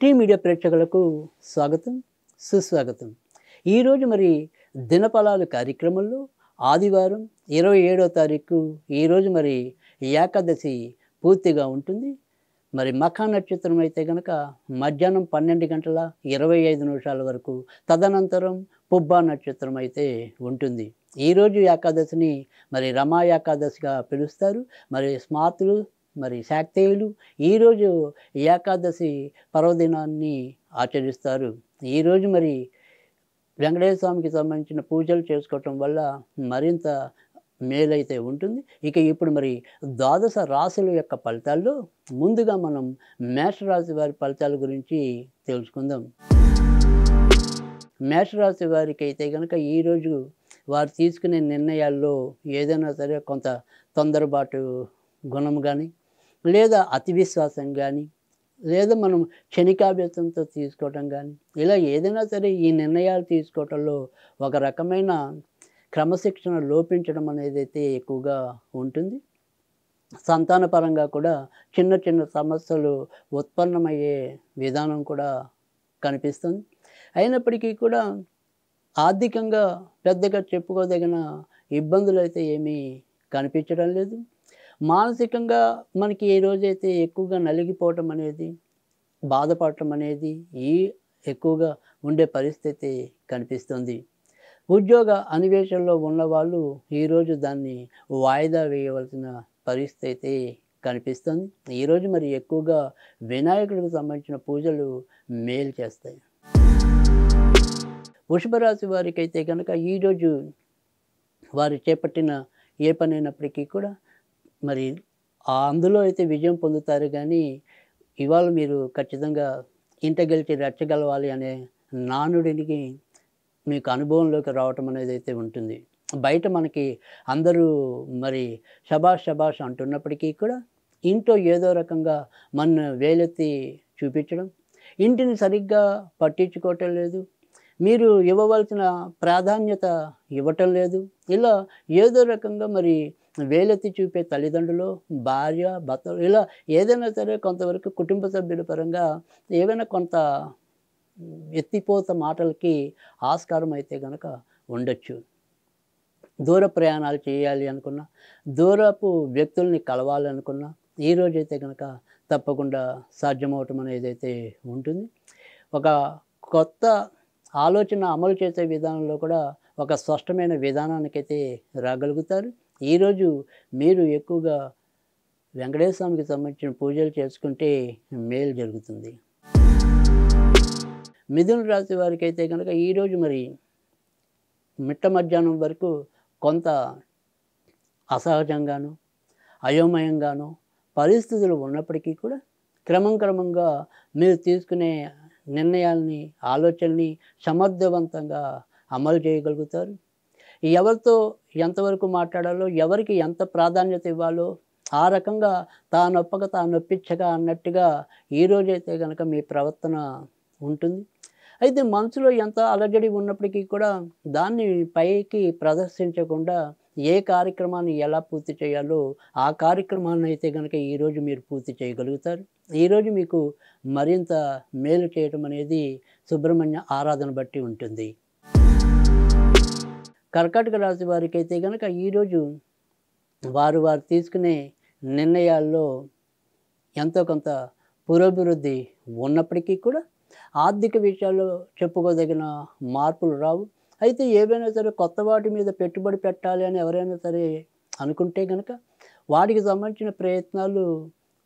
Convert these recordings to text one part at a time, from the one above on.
tea media ప్రేక్షకులకు స్వాగతం సుస్వాగతం ఈరోజు మరి దినపలాలు కార్యక్రమంలో ఆదివారం ఇరవై ఏడో తారీఖు ఈరోజు మరి ఏకాదశి పూర్తిగా ఉంటుంది మరి మఖా నక్షత్రం అయితే కనుక మధ్యాహ్నం పన్నెండు గంటల ఇరవై ఐదు నిమిషాల వరకు తదనంతరం పుబ్బా నక్షత్రం అయితే ఉంటుంది ఈరోజు ఏకాదశిని మరి రమా ఏకాదశిగా పిలుస్తారు మరి స్మార్తులు మరి శాక్తేయులు ఈరోజు ఏకాదశి పర్వదినాన్ని ఆచరిస్తారు ఈరోజు మరి వెంకటేశ్వర స్వామికి సంబంధించిన పూజలు చేసుకోవటం వల్ల మరింత మేలైతే ఉంటుంది ఇక ఇప్పుడు మరి ద్వాదశ రాశుల యొక్క ఫలితాల్లో ముందుగా మనం మేషరాశి వారి ఫలితాల గురించి తెలుసుకుందాం మేషరాశి వారికి అయితే కనుక ఈరోజు వారు తీసుకునే నిర్ణయాల్లో ఏదైనా సరే కొంత తొందరబాటు గుణం కానీ లేదా అతి విశ్వాసం కానీ లేదా మనం క్షణికాభ్యతంతో తీసుకోవటం కానీ ఇలా ఏదైనా సరే ఈ నిర్ణయాలు తీసుకోవటంలో ఒక రకమైన క్రమశిక్షణ లోపించడం అనేది అయితే ఎక్కువగా ఉంటుంది సంతానపరంగా కూడా చిన్న చిన్న సమస్యలు ఉత్పన్నమయ్యే విధానం కూడా కనిపిస్తుంది అయినప్పటికీ కూడా ఆర్థికంగా పెద్దగా చెప్పుకోదగిన ఇబ్బందులు అయితే ఏమీ కనిపించడం లేదు మానసికంగా మనకి ఏ రోజైతే ఎక్కువగా నలిగిపోవటం అనేది బాధపడటం అనేది ఈ ఎక్కువగా ఉండే పరిస్థితి కనిపిస్తుంది ఉద్యోగ అన్వేషణలో ఉన్నవాళ్ళు ఈరోజు దాన్ని వాయిదా వేయవలసిన పరిస్థితి కనిపిస్తుంది ఈరోజు మరి ఎక్కువగా వినాయకుడికి సంబంధించిన పూజలు మేలు చేస్తాయి వృషభరాశి వారికి అయితే కనుక ఈరోజు వారు చేపట్టిన ఏ పనైనప్పటికీ కూడా మరి అందులో అయితే విజయం పొందుతారు కానీ ఇవాళ మీరు ఖచ్చితంగా గెలిచి రెచ్చగలవాలి అనే నానుడికి మీకు అనుభవంలోకి రావటం అనేది అయితే ఉంటుంది బయట మనకి అందరూ మరి షబాష్ షబాష్ అంటున్నప్పటికీ కూడా ఇంట్లో ఏదో రకంగా మన వేలెత్తి చూపించడం ఇంటిని సరిగ్గా పట్టించుకోవటం లేదు మీరు ఇవ్వవలసిన ప్రాధాన్యత ఇవ్వటం లేదు ఇలా ఏదో రకంగా మరి వేలెత్తి చూపే తల్లిదండ్రులు భార్య భర్త ఇలా ఏదైనా సరే కొంతవరకు కుటుంబ సభ్యుల పరంగా ఏవైనా కొంత ఎత్తిపోత మాటలకి ఆస్కారం అయితే కనుక ఉండొచ్చు దూర ప్రయాణాలు చేయాలి అనుకున్నా దూరపు వ్యక్తుల్ని కలవాలనుకున్నా ఈరోజైతే కనుక తప్పకుండా సాధ్యమవటం అనేది అయితే ఉంటుంది ఒక కొత్త ఆలోచన అమలు చేసే విధానంలో కూడా ఒక స్పష్టమైన విధానానికైతే రాగలుగుతారు ఈరోజు మీరు ఎక్కువగా వెంకటేశ్వర స్వామికి సంబంధించిన పూజలు చేసుకుంటే మేలు జరుగుతుంది మిథున రాశి వారికి అయితే కనుక ఈరోజు మరి మిట్ట మధ్యాహ్నం వరకు కొంత అసహజంగాను అయోమయంగాను పరిస్థితులు ఉన్నప్పటికీ కూడా క్రమం క్రమంగా మీరు తీసుకునే నిర్ణయాల్ని ఆలోచనని సమర్థవంతంగా అమలు చేయగలుగుతారు ఎవరితో ఎంతవరకు మాట్లాడాలో ఎవరికి ఎంత ప్రాధాన్యత ఇవ్వాలో ఆ రకంగా తానొప్పక తానొప్పించగా అన్నట్టుగా ఈరోజైతే కనుక మీ ప్రవర్తన ఉంటుంది అయితే మనసులో ఎంత అలజడి ఉన్నప్పటికీ కూడా దాన్ని పైకి ప్రదర్శించకుండా ఏ కార్యక్రమాన్ని ఎలా పూర్తి చేయాలో ఆ కార్యక్రమాన్ని అయితే కనుక ఈరోజు మీరు పూర్తి చేయగలుగుతారు ఈరోజు మీకు మరింత మేలు చేయటం అనేది సుబ్రహ్మణ్య ఆరాధన బట్టి ఉంటుంది కర్కాటక రాశి వారికి అయితే కనుక ఈరోజు వారు వారు తీసుకునే నిర్ణయాల్లో ఎంతో కొంత పురోభివృద్ధి ఉన్నప్పటికీ కూడా ఆర్థిక విషయాల్లో చెప్పుకోదగిన మార్పులు రావు అయితే ఏవైనా సరే కొత్త వాటి మీద పెట్టుబడి పెట్టాలి అని ఎవరైనా సరే అనుకుంటే కనుక వాటికి సంబంధించిన ప్రయత్నాలు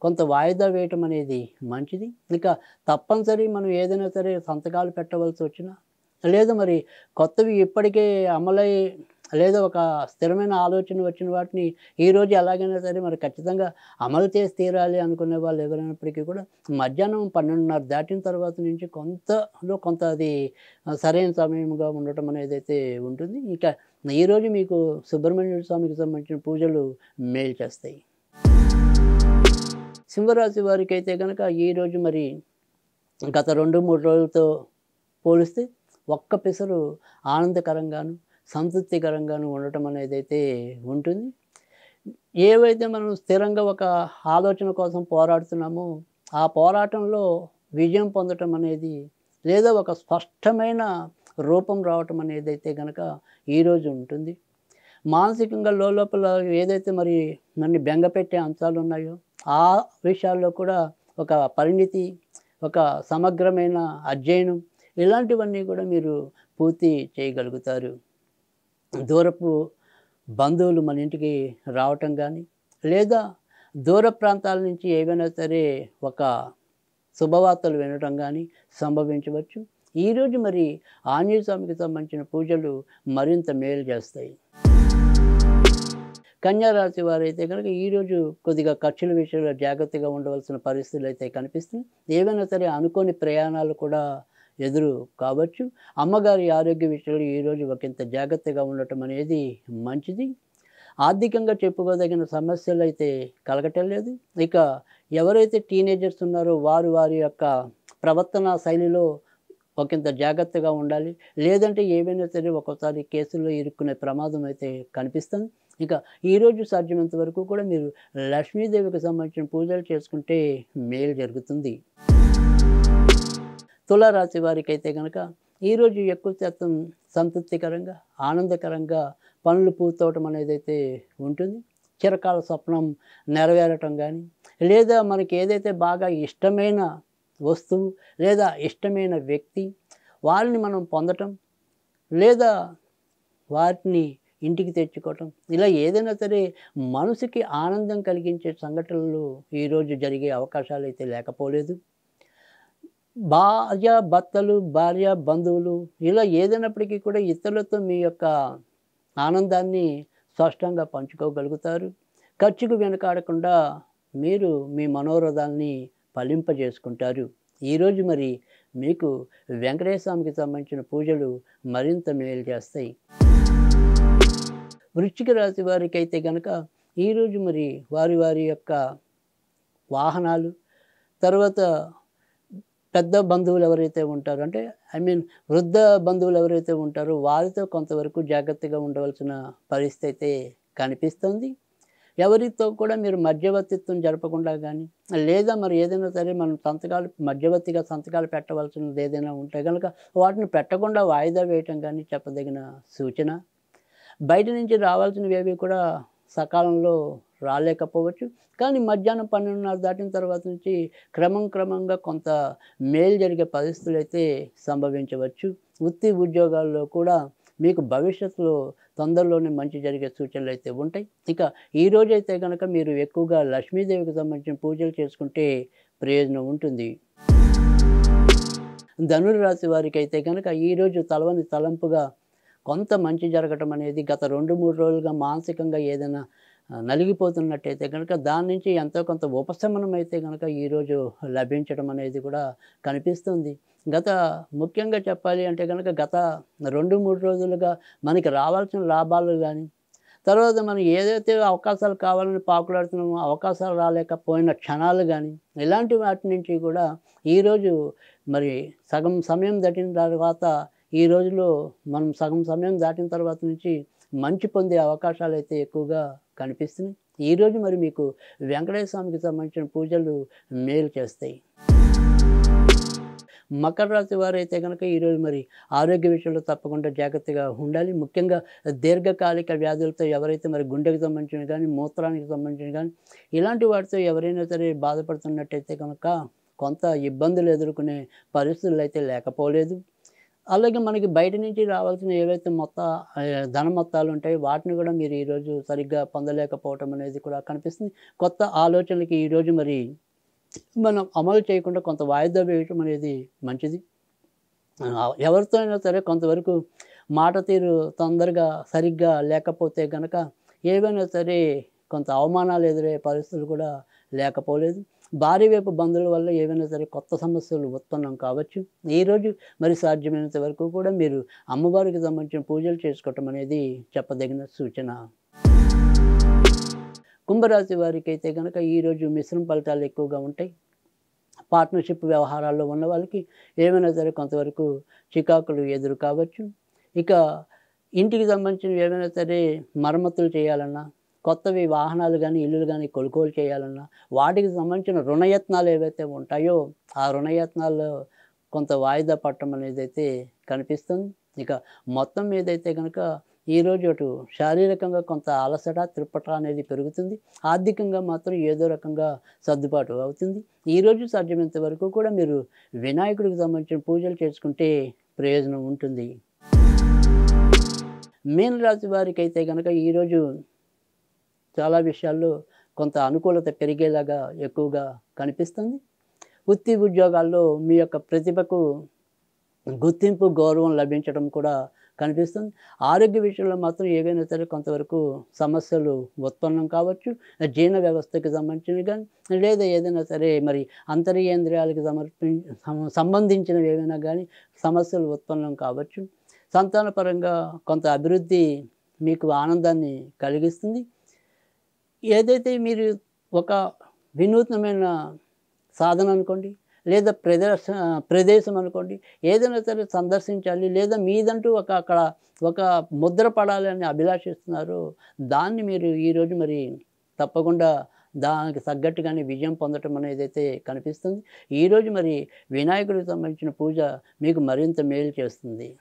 కొంత వాయిదా వేయటం అనేది మంచిది ఇక తప్పనిసరి మనం ఏదైనా సరే సంతకాలు పెట్టవలసి వచ్చినా లేదు మరి కొత్తవి ఇప్పటికే అమలై లేదా ఒక స్థిరమైన ఆలోచన వచ్చిన వాటిని ఈరోజు ఎలాగైనా సరే మరి ఖచ్చితంగా అమలు చేసి తీరాలి అనుకునే వాళ్ళు ఎవరైనప్పటికీ కూడా మధ్యాహ్నం పన్నెండున్నర దాటిన తర్వాత నుంచి కొంతలో కొంత అది సరైన సమయంగా ఉండటం అనేది అయితే ఉంటుంది ఇంకా ఈరోజు మీకు సుబ్రహ్మణ్య స్వామికి సంబంధించిన పూజలు మేలు చేస్తాయి సింహరాశి వారికి అయితే కనుక ఈరోజు మరి గత రెండు మూడు రోజులతో పోలిస్తే ఒక్క పెసరు ఆనందకరంగాను సంతృప్తికరంగాను ఉండటం అనేది అయితే ఉంటుంది ఏవైతే మనం స్థిరంగా ఒక ఆలోచన కోసం పోరాడుతున్నామో ఆ పోరాటంలో విజయం పొందటం అనేది లేదా ఒక స్పష్టమైన రూపం రావటం అనేది అయితే కనుక ఈరోజు ఉంటుంది మానసికంగా లోపల ఏదైతే మరి నన్ను బెంగపెట్టే అంశాలు ఉన్నాయో ఆ విషయాల్లో కూడా ఒక పరిణితి ఒక సమగ్రమైన అధ్యయనం ఇలాంటివన్నీ కూడా మీరు పూర్తి చేయగలుగుతారు దూరపు బంధువులు మన ఇంటికి రావటం కానీ లేదా దూర ప్రాంతాల నుంచి ఏవైనా సరే ఒక శుభవార్తలు వినడం కానీ సంభవించవచ్చు ఈరోజు మరి ఆంజనేయ స్వామికి సంబంధించిన పూజలు మరింత మేలు చేస్తాయి కన్యారాశి వారైతే కనుక ఈరోజు కొద్దిగా ఖర్చుల విషయంలో జాగ్రత్తగా ఉండవలసిన పరిస్థితులు అయితే కనిపిస్తుంది ఏవైనా సరే అనుకోని ప్రయాణాలు కూడా ఎదురు కావచ్చు అమ్మగారి ఆరోగ్య విషయంలో ఈరోజు ఒకంత జాగ్రత్తగా ఉండటం అనేది మంచిది ఆర్థికంగా చెప్పుకోదగిన సమస్యలు అయితే కలగటం లేదు ఇక ఎవరైతే టీనేజర్స్ ఉన్నారో వారు వారి యొక్క ప్రవర్తన శైలిలో ఒకంత జాగ్రత్తగా ఉండాలి లేదంటే ఏమైనా సరే ఒక్కోసారి కేసుల్లో ఇరుక్కునే ప్రమాదం అయితే కనిపిస్తుంది ఇక ఈరోజు సాధ్యమైనంత వరకు కూడా మీరు లక్ష్మీదేవికి సంబంధించిన పూజలు చేసుకుంటే మేలు జరుగుతుంది తులారాశి వారికి అయితే కనుక ఈరోజు ఎక్కువ శాతం సంతృప్తికరంగా ఆనందకరంగా పనులు పూర్తవటం అనేది అయితే ఉంటుంది చిరకాల స్వప్నం నెరవేరటం కానీ లేదా మనకి ఏదైతే బాగా ఇష్టమైన వస్తువు లేదా ఇష్టమైన వ్యక్తి వారిని మనం పొందటం లేదా వాటిని ఇంటికి తెచ్చుకోవటం ఇలా ఏదైనా సరే మనసుకి ఆనందం కలిగించే సంఘటనలు ఈరోజు జరిగే అవకాశాలు అయితే లేకపోలేదు భార్య భర్తలు భార్య బంధువులు ఇలా ఏదైనప్పటికీ కూడా ఇతరులతో మీ యొక్క ఆనందాన్ని స్పష్టంగా పంచుకోగలుగుతారు ఖర్చుకు వెనకాడకుండా మీరు మీ మనోరథాన్ని ఫలింపజేసుకుంటారు ఈరోజు మరి మీకు వెంకటేశ్వరామికి సంబంధించిన పూజలు మరింత మేలు చేస్తాయి వృశ్చిక రాశి వారికి అయితే కనుక ఈరోజు మరి వారి వారి యొక్క వాహనాలు తర్వాత పెద్ద బంధువులు ఎవరైతే ఉంటారో అంటే ఐ మీన్ వృద్ధ బంధువులు ఎవరైతే ఉంటారో వారితో కొంతవరకు జాగ్రత్తగా ఉండవలసిన పరిస్థితి అయితే కనిపిస్తుంది ఎవరితో కూడా మీరు మధ్యవర్తిత్వం జరపకుండా కానీ లేదా మరి ఏదైనా సరే మనం సంతకాలు మధ్యవర్తిగా సంతకాలు పెట్టవలసినది ఏదైనా ఉంటే కనుక వాటిని పెట్టకుండా వాయిదా వేయటం కానీ చెప్పదగిన సూచన బయట నుంచి రావాల్సినవి కూడా సకాలంలో రాలేకపోవచ్చు కానీ మధ్యాహ్నం పన్నెండున్నర దాటిన తర్వాత నుంచి క్రమం క్రమంగా కొంత మేలు జరిగే పరిస్థితులు అయితే సంభవించవచ్చు వృత్తి ఉద్యోగాల్లో కూడా మీకు భవిష్యత్తులో తొందరలోనే మంచి జరిగే సూచనలు అయితే ఉంటాయి ఇక రోజైతే కనుక మీరు ఎక్కువగా లక్ష్మీదేవికి సంబంధించిన పూజలు చేసుకుంటే ప్రయోజనం ఉంటుంది ధనురాశి వారికి అయితే కనుక ఈరోజు తలవని తలంపుగా కొంత మంచి జరగటం అనేది గత రెండు మూడు రోజులుగా మానసికంగా ఏదైనా నలిగిపోతున్నట్టయితే కనుక దాని నుంచి ఎంతో కొంత ఉపశమనం అయితే కనుక ఈరోజు లభించడం అనేది కూడా కనిపిస్తుంది గత ముఖ్యంగా చెప్పాలి అంటే కనుక గత రెండు మూడు రోజులుగా మనకి రావాల్సిన లాభాలు కానీ తర్వాత మనం ఏదైతే అవకాశాలు కావాలని పాకులాడుతున్నామో అవకాశాలు రాలేకపోయిన క్షణాలు కానీ ఇలాంటి వాటి నుంచి కూడా ఈరోజు మరి సగం సమయం దాటిన తర్వాత ఈ రోజులో మనం సగం సమయం దాటిన తర్వాత నుంచి మంచి పొందే అవకాశాలు అయితే ఎక్కువగా కనిపిస్తున్నాయి ఈరోజు మరి మీకు వెంకటేశ్వర స్వామికి సంబంధించిన పూజలు మేలు చేస్తాయి మకర రాశి వారైతే కనుక ఈరోజు మరి ఆరోగ్య విషయంలో తప్పకుండా జాగ్రత్తగా ఉండాలి ముఖ్యంగా దీర్ఘకాలిక వ్యాధులతో ఎవరైతే మరి గుండెకి సంబంధించిన కానీ మూత్రానికి సంబంధించిన కానీ ఇలాంటి వాటితో ఎవరైనా సరే బాధపడుతున్నట్టయితే కనుక కొంత ఇబ్బందులు ఎదుర్కొనే పరిస్థితులు అయితే లేకపోలేదు అలాగే మనకి బయట నుంచి రావాల్సిన ఏవైతే మొత్త ధన మొత్తాలు ఉంటాయి వాటిని కూడా మీరు ఈరోజు సరిగ్గా పొందలేకపోవటం అనేది కూడా కనిపిస్తుంది కొత్త ఆలోచనలకి ఈరోజు మరి మనం అమలు చేయకుండా కొంత వాయిదా వేయటం అనేది మంచిది ఎవరితో అయినా సరే కొంతవరకు మాట తీరు తొందరగా సరిగ్గా లేకపోతే కనుక ఏవైనా సరే కొంత అవమానాలు ఎదురయ్యే పరిస్థితులు కూడా లేకపోలేదు భార్య వైపు బంధువుల వల్ల ఏవైనా సరే కొత్త సమస్యలు ఉత్పన్నం కావచ్చు ఈరోజు మరి సాధ్యమైనంత వరకు కూడా మీరు అమ్మవారికి సంబంధించిన పూజలు చేసుకోవటం అనేది చెప్పదగిన సూచన కుంభరాశి వారికి అయితే కనుక ఈరోజు మిశ్రమ ఫలితాలు ఎక్కువగా ఉంటాయి పార్ట్నర్షిప్ వ్యవహారాల్లో ఉన్న వాళ్ళకి ఏమైనా సరే కొంతవరకు చికాకులు ఎదురు కావచ్చు ఇక ఇంటికి సంబంధించిన ఏమైనా సరే మరమ్మతులు చేయాలన్నా కొత్తవి వాహనాలు కానీ ఇల్లులు కానీ కొనుగోలు చేయాలన్నా వాటికి సంబంధించిన రుణయత్నాలు ఏవైతే ఉంటాయో ఆ రుణయత్నాల్లో కొంత వాయిదా పట్టడం అనేది అయితే కనిపిస్తుంది ఇక మొత్తం అయితే కనుక ఈరోజు అటు శారీరకంగా కొంత అలసట త్రిప్పట అనేది పెరుగుతుంది ఆర్థికంగా మాత్రం ఏదో రకంగా సర్దుబాటు అవుతుంది ఈరోజు సాధ్యమైనంత వరకు కూడా మీరు వినాయకుడికి సంబంధించిన పూజలు చేసుకుంటే ప్రయోజనం ఉంటుంది రాశి వారికి అయితే కనుక ఈరోజు చాలా విషయాల్లో కొంత అనుకూలత పెరిగేలాగా ఎక్కువగా కనిపిస్తుంది వృత్తి ఉద్యోగాల్లో మీ యొక్క ప్రతిభకు గుర్తింపు గౌరవం లభించడం కూడా కనిపిస్తుంది ఆరోగ్య విషయంలో మాత్రం ఏవైనా సరే కొంతవరకు సమస్యలు ఉత్పన్నం కావచ్చు జీర్ణ వ్యవస్థకి సంబంధించినవి కానీ లేదా ఏదైనా సరే మరి అంతర్యేంద్రియాలకు సమర్పి సంబంధించినవి ఏవైనా కానీ సమస్యలు ఉత్పన్నం కావచ్చు సంతానపరంగా కొంత అభివృద్ధి మీకు ఆనందాన్ని కలిగిస్తుంది ఏదైతే మీరు ఒక వినూత్నమైన సాధన అనుకోండి లేదా ప్రదర్శ ప్రదేశం అనుకోండి ఏదైనా సరే సందర్శించాలి లేదా మీదంటూ ఒక అక్కడ ఒక ముద్ర పడాలి అని అభిలాషిస్తున్నారు దాన్ని మీరు ఈరోజు మరి తప్పకుండా దానికి తగ్గట్టుగానే విజయం పొందటం అనేది అయితే కనిపిస్తుంది ఈరోజు మరి వినాయకుడికి సంబంధించిన పూజ మీకు మరింత మేలు చేస్తుంది